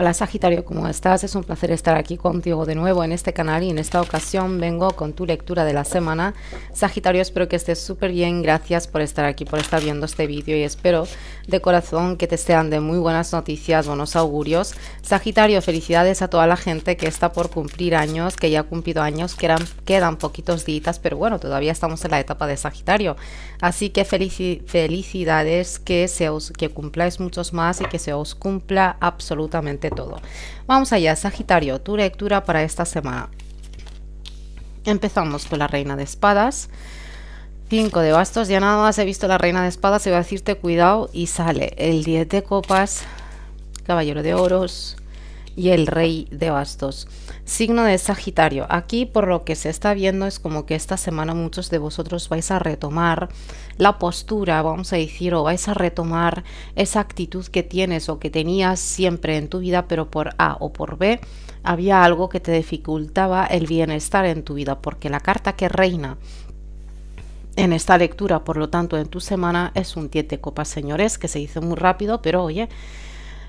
Hola Sagitario, ¿cómo estás? Es un placer estar aquí contigo de nuevo en este canal y en esta ocasión vengo con tu lectura de la semana. Sagitario, espero que estés súper bien, gracias por estar aquí, por estar viendo este vídeo y espero de corazón que te sean de muy buenas noticias, buenos augurios. Sagitario, felicidades a toda la gente que está por cumplir años, que ya ha cumplido años, que eran, quedan poquitos días, pero bueno, todavía estamos en la etapa de Sagitario. Así que felicidades, que, se os, que cumpláis muchos más y que se os cumpla absolutamente todo. Vamos allá, Sagitario, tu lectura para esta semana. Empezamos con la Reina de Espadas. 5 de bastos, ya nada más he visto la reina de espadas, se va a decirte cuidado y sale el 10 de copas, caballero de oros, y el rey de bastos. Signo de Sagitario. Aquí por lo que se está viendo es como que esta semana muchos de vosotros vais a retomar la postura, vamos a decir, o vais a retomar esa actitud que tienes o que tenías siempre en tu vida, pero por A o por B había algo que te dificultaba el bienestar en tu vida, porque la carta que reina en esta lectura, por lo tanto, en tu semana es un 10 de copas, señores, que se dice muy rápido, pero oye,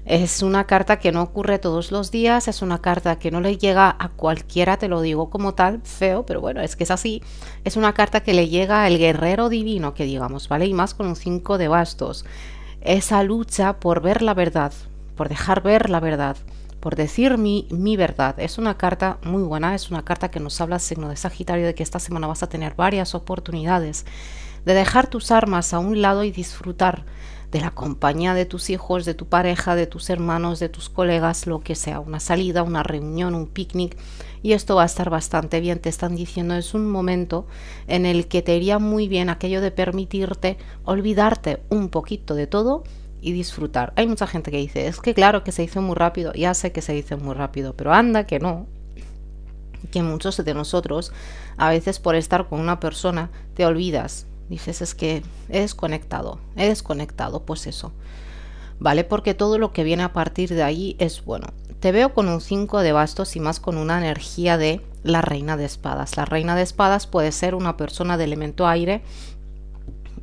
es una carta que no ocurre todos los días, es una carta que no le llega a cualquiera, te lo digo como tal, feo, pero bueno, es que es así. Es una carta que le llega al guerrero divino, que digamos, ¿vale? Y más con un 5 de bastos. Esa lucha por ver la verdad, por dejar ver la verdad, por decir mi, mi verdad. Es una carta muy buena, es una carta que nos habla, signo de Sagitario, de que esta semana vas a tener varias oportunidades de dejar tus armas a un lado y disfrutar de la compañía de tus hijos, de tu pareja, de tus hermanos, de tus colegas, lo que sea, una salida, una reunión, un picnic. Y esto va a estar bastante bien, te están diciendo, es un momento en el que te iría muy bien aquello de permitirte olvidarte un poquito de todo y disfrutar. Hay mucha gente que dice, es que claro que se hizo muy rápido, ya sé que se dice muy rápido, pero anda que no, que muchos de nosotros a veces por estar con una persona te olvidas Dices, es que he desconectado, he desconectado, pues eso. ¿Vale? Porque todo lo que viene a partir de ahí es bueno. Te veo con un 5 de bastos y más con una energía de la reina de espadas. La reina de espadas puede ser una persona de elemento aire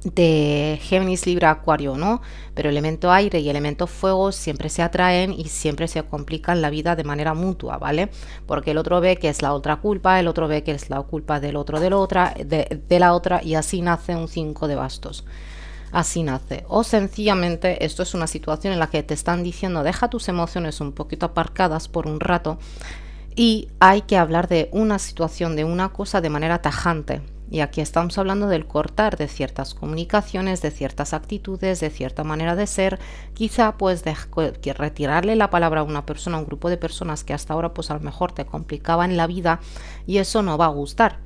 de Géminis, Libra, Acuario, ¿no? Pero elemento aire y elemento fuego siempre se atraen y siempre se complican la vida de manera mutua, ¿vale? Porque el otro ve que es la otra culpa, el otro ve que es la culpa del otro, la otra, de, de la otra, y así nace un 5 de bastos. Así nace. O sencillamente esto es una situación en la que te están diciendo deja tus emociones un poquito aparcadas por un rato y hay que hablar de una situación, de una cosa de manera tajante y aquí estamos hablando del cortar de ciertas comunicaciones, de ciertas actitudes, de cierta manera de ser, quizá pues de retirarle la palabra a una persona, a un grupo de personas que hasta ahora pues a lo mejor te complicaban la vida y eso no va a gustar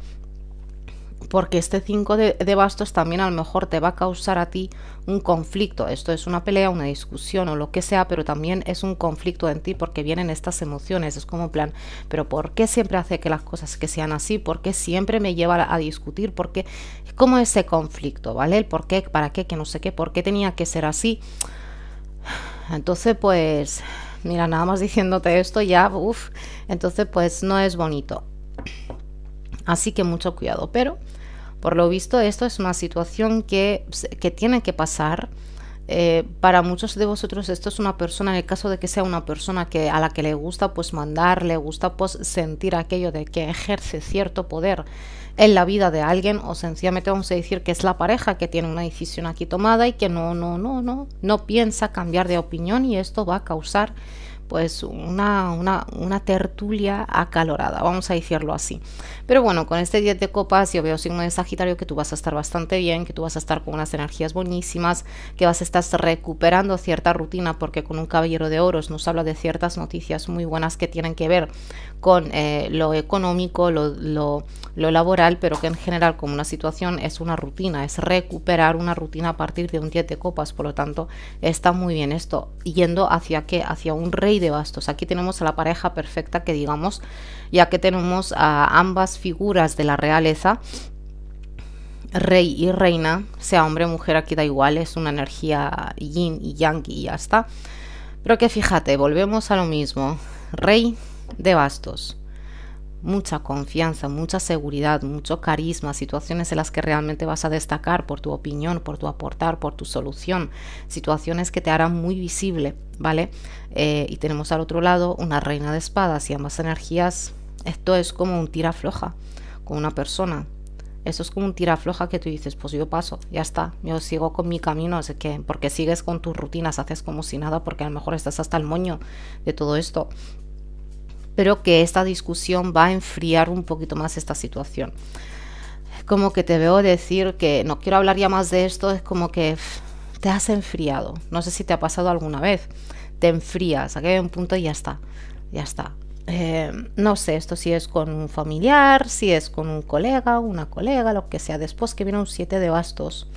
porque este 5 de, bastos también a lo mejor te va a causar a ti un conflicto. Esto es una pelea, una discusión o lo que sea, pero también es un conflicto en ti porque vienen estas emociones. Es como plan, pero ¿por qué siempre hace que las cosas que sean así? ¿Por qué siempre me lleva a discutir? ¿Por qué? Es como ese conflicto, ¿vale? El por qué, para qué, que no sé qué, por qué tenía que ser así. Entonces, pues, mira, nada más diciéndote esto ya, uff, entonces pues no es bonito. Así que mucho cuidado. Pero por lo visto esto es una situación que, que tiene que pasar. Eh, para muchos de vosotros esto es una persona, en el caso de que sea una persona que, a la que le gusta pues mandar, le gusta pues sentir aquello de que ejerce cierto poder en la vida de alguien o sencillamente vamos a decir que es la pareja que tiene una decisión aquí tomada y que no, no, no, no, no piensa cambiar de opinión y esto va a causar pues una, una, tertulia acalorada, vamos a decirlo así. Pero bueno, con este 10 de copas yo veo signo de Sagitario que tú vas a estar bastante bien, que tú vas a estar con unas energías buenísimas, que vas a estar recuperando cierta rutina porque con un caballero de oros nos habla de ciertas noticias muy buenas que tienen que ver con eh, lo económico, lo, laboral, pero que en general como una situación es una rutina, es recuperar una rutina a partir de un 10 de copas, por lo tanto está muy bien esto, yendo hacia que hacia un rey de bastos. Aquí tenemos a la pareja perfecta que digamos, ya que tenemos a ambas figuras de la realeza, rey y reina, sea hombre o mujer, aquí da igual, es una energía yin y yang y ya está. Pero que fíjate, volvemos a lo mismo, rey de bastos mucha confianza, mucha seguridad, mucho carisma, situaciones en las que realmente vas a destacar por tu opinión, por tu aportar, por tu solución, situaciones que te harán muy visible, ¿vale? Eh, y tenemos al otro lado una reina de espadas y ambas energías, esto es como un tira con una persona. Eso es como un tira floja que tú dices, pues yo paso, ya está, yo sigo con mi camino, es que porque sigues con tus rutinas, haces como si nada, porque a lo mejor estás hasta el moño de todo esto pero que esta discusión va a enfriar un poquito más esta situación. Es como que te veo decir que no quiero hablar ya más de esto, es como que te has enfriado. No sé si te ha pasado alguna vez. Te enfrías, aquí hay un punto y ya está. Ya está. Eh, no sé, esto si es con un familiar, si es con un colega, una colega, lo que sea. Después que viene un siete de bastos.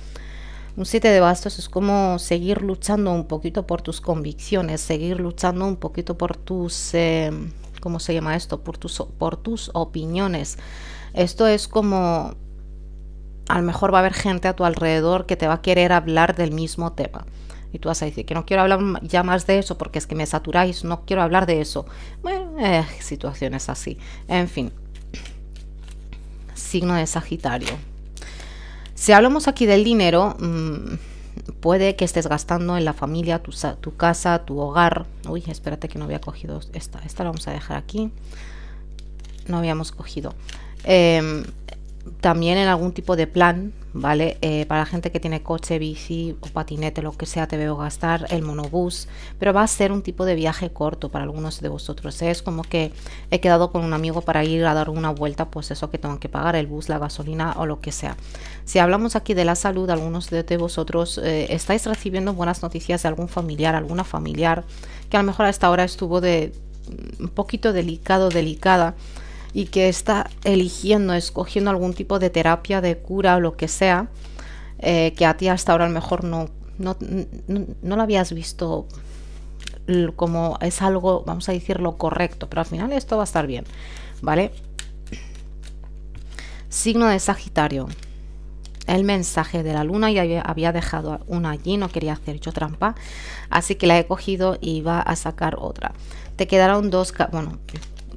Un 7 de bastos es como seguir luchando un poquito por tus convicciones, seguir luchando un poquito por tus... Em, ¿cómo se llama esto? Por tus, por tus opiniones. Esto es como, a lo mejor va a haber gente a tu alrededor que te va a querer hablar del mismo tema. Y tú vas a decir que no quiero hablar ya más de eso porque es que me saturáis, no quiero hablar de eso. Bueno, eh, situaciones así. En fin. Signo de Sagitario. Si hablamos aquí del dinero, mm, puede que estés gastando en la familia, tu, casa, tu hogar. Uy, espérate que no había cogido esta. Esta la vamos a dejar aquí. No habíamos cogido. Eh, también en algún tipo de plan, ¿vale? Eh, para la gente que tiene coche, bici o patinete, lo que sea, te veo gastar el monobús, pero va a ser un tipo de viaje corto para algunos de vosotros. Es como que he quedado con un amigo para ir a dar una vuelta, pues eso que tengo que pagar, el bus, la gasolina o lo que sea. Si hablamos aquí de la salud, algunos de, vosotros eh, estáis recibiendo buenas noticias de algún familiar, alguna familiar, que a lo mejor a esta hora estuvo de un poquito delicado, delicada y que está eligiendo, escogiendo algún tipo de terapia, de cura o lo que sea, eh, que a ti hasta ahora a lo mejor no, no, no, lo habías visto como es algo, vamos a decirlo correcto, pero al final esto va a estar bien, ¿vale? Signo de Sagitario. El mensaje de la luna y había dejado una allí, no quería hacer yo trampa, así que la he cogido y va a sacar otra. Te quedaron dos, bueno,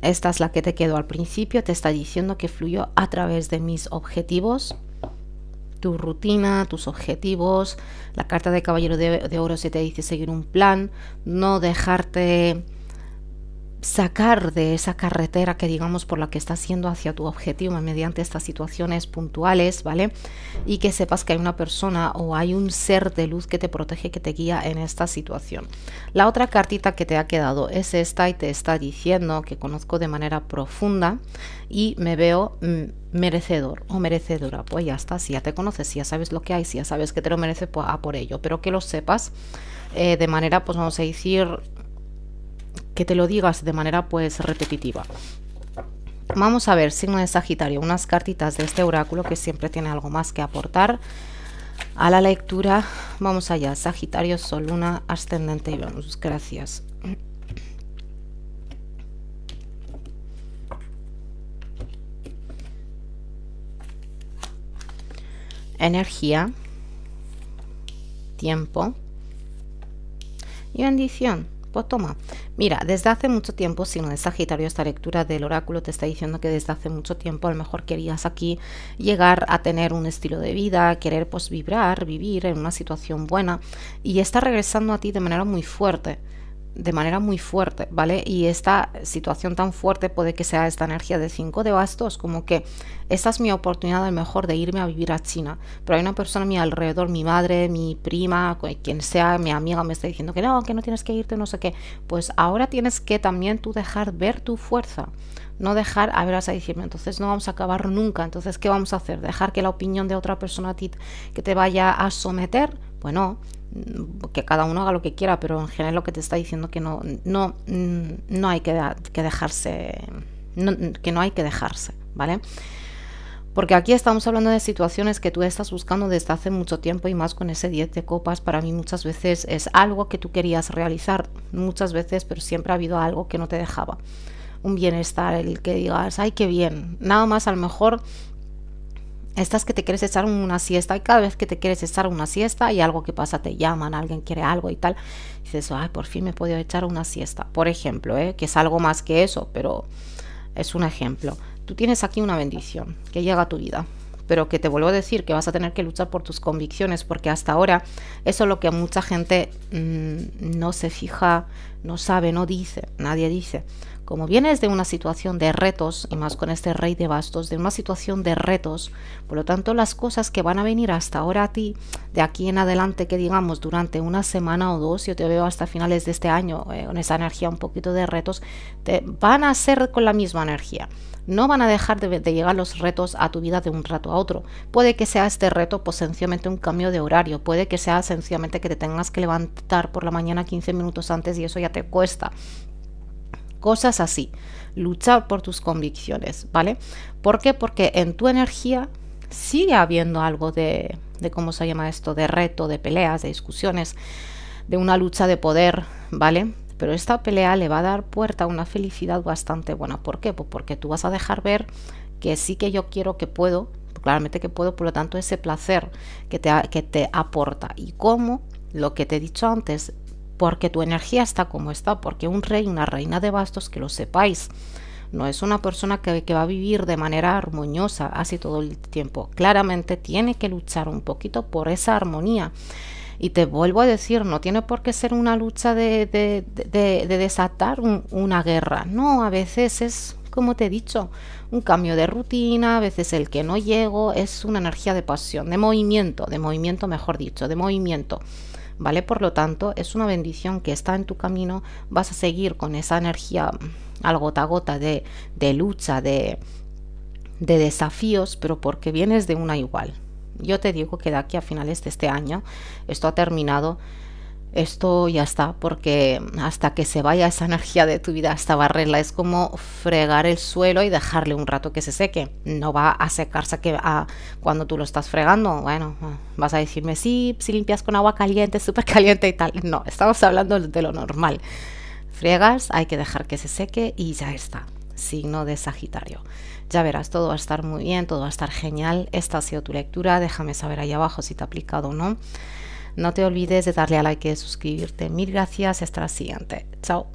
esta es la que te quedó al principio, te está diciendo que fluyó a través de mis objetivos, tu rutina, tus objetivos. La carta de Caballero de, Oro se te dice seguir un plan, no dejarte sacar de esa carretera que digamos por la que estás yendo hacia tu objetivo mediante estas situaciones puntuales, ¿vale? Y que sepas que hay una persona o hay un ser de luz que te protege, que te guía en esta situación. La otra cartita que te ha quedado es esta y te está diciendo que conozco de manera profunda y me veo mm, merecedor o merecedora. Pues ya está, si ya te conoces, si ya sabes lo que hay, si ya sabes que te lo mereces, pues a por ello. Pero que lo sepas eh, de manera, pues vamos a decir, que te lo digas de manera pues repetitiva. Vamos a ver, signo de Sagitario, unas cartitas de este oráculo que siempre tiene algo más que aportar a la lectura. Vamos allá, Sagitario, Sol, Luna, Ascendente y Venus. Gracias. Energía, tiempo y bendición. Pues toma, Mira, desde hace mucho tiempo, si no es Sagitario, esta lectura del oráculo te está diciendo que desde hace mucho tiempo a lo mejor querías aquí llegar a tener un estilo de vida, querer pues vibrar, vivir en una situación buena y está regresando a ti de manera muy fuerte de manera muy fuerte, ¿vale? Y esta situación tan fuerte puede que sea esta energía de cinco de bastos, como que esta es mi oportunidad a mejor de irme a vivir a China, pero hay una persona a mi alrededor, mi madre, mi prima, quien sea, mi amiga me está diciendo que no, que no tienes que irte, no sé qué, pues ahora tienes que también tú dejar ver tu fuerza, no dejar a ver a decirme, entonces no vamos a acabar nunca, entonces ¿qué vamos a hacer? ¿Dejar que la opinión de otra persona a ti, que te vaya a someter? bueno, mm, que cada uno haga lo que quiera, pero en general lo que te está diciendo que no, no, mm, no hay que, que dejarse, que no hay que dejarse, ¿vale? Porque aquí estamos hablando de situaciones que tú estás buscando desde hace mucho tiempo y más con ese 10 de copas. Para mí muchas veces es algo que tú querías realizar, muchas veces, pero siempre ha habido algo que no te dejaba. Un bienestar, el que digas, ay, qué bien. Nada más a lo mejor estas que te quieres echar una siesta y cada vez que te quieres echar una siesta y algo que pasa, te llaman, alguien quiere algo y tal. Y dices, ay, por fin me he podido echar una siesta, por ejemplo, ¿eh? que es algo más que eso, pero es un ejemplo. Tú tienes aquí una bendición que llega a tu vida, pero que te vuelvo a decir que vas a tener que luchar por tus convicciones, porque hasta ahora eso es lo que mucha gente mm, no se fija, no sabe, no dice, nadie dice como vienes de una situación de retos, y más con este rey de bastos, de una situación de retos, por lo tanto las cosas que van a venir hasta ahora a ti, de aquí en adelante, que digamos durante una semana o dos, yo te veo hasta finales de este año eh, con esa energía un poquito de retos, te van a ser con la misma energía. No van a dejar de, de llegar los retos a tu vida de un rato a otro. Puede que sea este reto, pues sencillamente un cambio de horario. Puede que sea sencillamente que te tengas que levantar por la mañana 15 minutos antes y eso ya te cuesta cosas así. Luchar por tus convicciones, ¿vale? ¿Por qué? Porque en tu energía sigue habiendo algo de, de cómo se llama esto, de reto, de peleas, de discusiones, de una lucha de poder, ¿vale? Pero esta pelea le va a dar puerta a una felicidad bastante buena. ¿Por qué? Pues porque tú vas a dejar ver que sí que yo quiero, que puedo, claramente que puedo, por lo tanto ese placer que te, que te aporta. ¿Y cómo? Lo que te he dicho antes, porque tu energía está como está, porque un rey, una reina de bastos, que lo sepáis, no es una persona que, va a vivir de manera armoniosa así todo el tiempo. Claramente tiene que luchar un poquito por esa armonía. Y te vuelvo a decir, no tiene por qué ser una lucha de, de, de, desatar una guerra. No, a veces es, como te he dicho, un cambio de rutina, a veces el que no llego es una energía de pasión, de movimiento, de movimiento mejor dicho, de movimiento. ¿vale? Por lo tanto, es una bendición que está en tu camino, vas a seguir con esa energía mm, al gota a gota de, de lucha, de, de desafíos, pero porque vienes de una igual. Yo te digo que de aquí a finales de este año, esto ha terminado, esto ya está, porque hasta que se vaya esa energía de tu vida, esta barrerla, es como fregar el suelo y dejarle un rato que se seque. No va a secarse que, cuando tú lo estás fregando. Bueno, vas a decirme, sí, si limpias con agua caliente, súper caliente y tal. No, estamos hablando de lo normal. Friegas, hay que dejar que se seque y ya está. Signo de Sagitario. Ya verás, todo va a estar muy bien, todo va a estar genial. Esta ha sido tu lectura. Déjame saber ahí abajo si te ha aplicado o no. No te olvides de darle a like y suscribirte. Mil gracias. Hasta la siguiente. Chao.